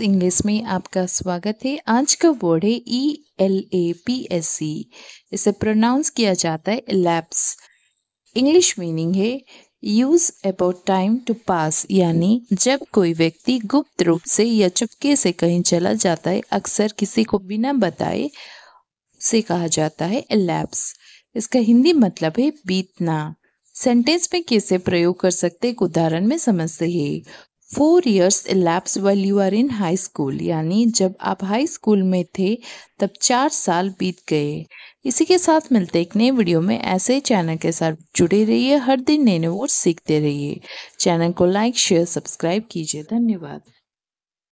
English में आपका स्वागत है आज का वर्ड है E L A P S C इसे प्रोनाउंस किया जाता है लैप्स इंग्लिश मीनिंग है use about time to pass यानी जब कोई व्यक्ति गुप्त रूप से या चुपके से कहीं चला जाता है अक्सर किसी को बिना बताए से कहा जाता है लैप्स इसका हिंदी मतलब है बीतना सेंटेंस में कैसे प्रयोग कर सकते हैं उदाहरण में समझते हैं four years elapse well you are in high school यानी जब आप हाई स्कूल में थे तब चार साल बीत गए इसी के साथ मिलते एक नए वीडियो में ऐसे चैनल के साथ जुड़े रहिए हर दिन नए नए वर्ड सीखते रहिए चैनल को लाइक शेयर सब्सक्राइब कीजिए धन्यवाद